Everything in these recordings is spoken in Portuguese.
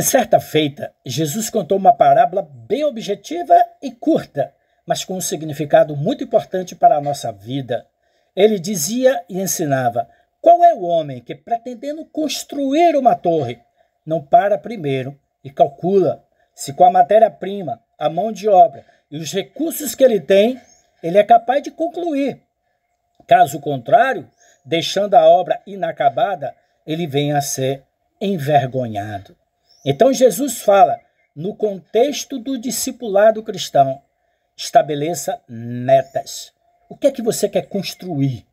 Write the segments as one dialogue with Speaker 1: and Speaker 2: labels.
Speaker 1: Certa feita, Jesus contou uma parábola bem objetiva e curta, mas com um significado muito importante para a nossa vida. Ele dizia e ensinava: Qual é o homem que, pretendendo construir uma torre, não para primeiro e calcula se com a matéria-prima, a mão de obra e os recursos que ele tem, ele é capaz de concluir? Caso contrário, deixando a obra inacabada, ele vem a ser envergonhado. Então Jesus fala, no contexto do discipulado cristão, estabeleça metas. O que é que você quer construir?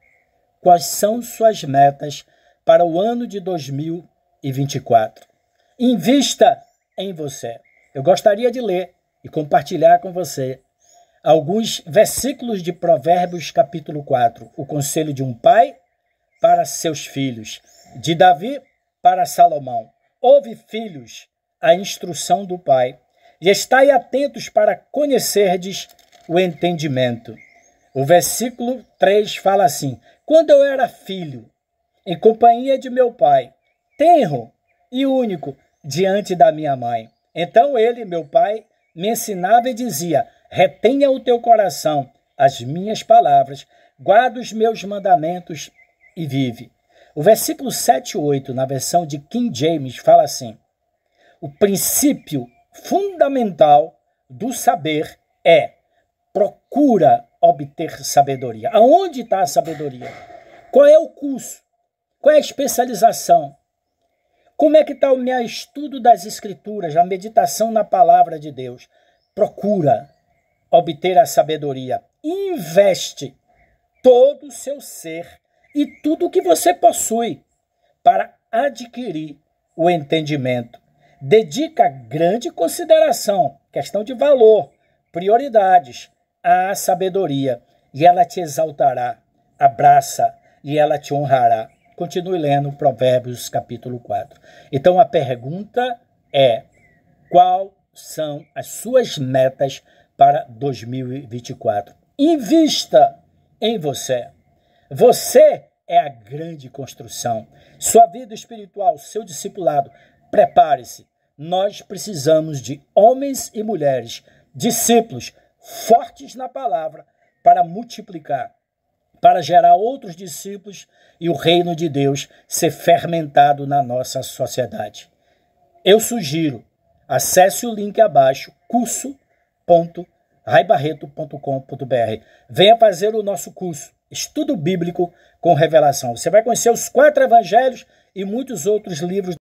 Speaker 1: Quais são suas metas para o ano de 2024? Invista em você. Eu gostaria de ler e compartilhar com você alguns versículos de Provérbios, capítulo 4. O conselho de um pai para seus filhos, de Davi para Salomão. Ouve, filhos, a instrução do Pai, e estai atentos para conhecerdes o entendimento. O versículo 3 fala assim: Quando eu era filho, em companhia de meu pai, tenro e único diante da minha mãe. Então ele, meu pai, me ensinava e dizia: Retenha o teu coração as minhas palavras, guarda os meus mandamentos e vive. O versículo 7 e 8, na versão de King James, fala assim: O princípio fundamental do saber é procura obter sabedoria. Aonde está a sabedoria? Qual é o curso? Qual é a especialização? Como é que está o meu estudo das escrituras, a meditação na palavra de Deus? Procura obter a sabedoria. Investe todo o seu ser e tudo o que você possui para adquirir o entendimento. Dedica grande consideração, questão de valor, prioridades à sabedoria e ela te exaltará. Abraça e ela te honrará. Continue lendo Provérbios capítulo 4. Então a pergunta é: qual são as suas metas para 2024? Invista em você. Você é a grande construção. Sua vida espiritual, seu discipulado, prepare-se. Nós precisamos de homens e mulheres, discípulos, fortes na palavra, para multiplicar, para gerar outros discípulos e o reino de Deus ser fermentado na nossa sociedade. Eu sugiro, acesse o link abaixo, curso.raibarreto.com.br. Venha fazer o nosso curso. Estudo Bíblico com Revelação. Você vai conhecer os quatro evangelhos e muitos outros livros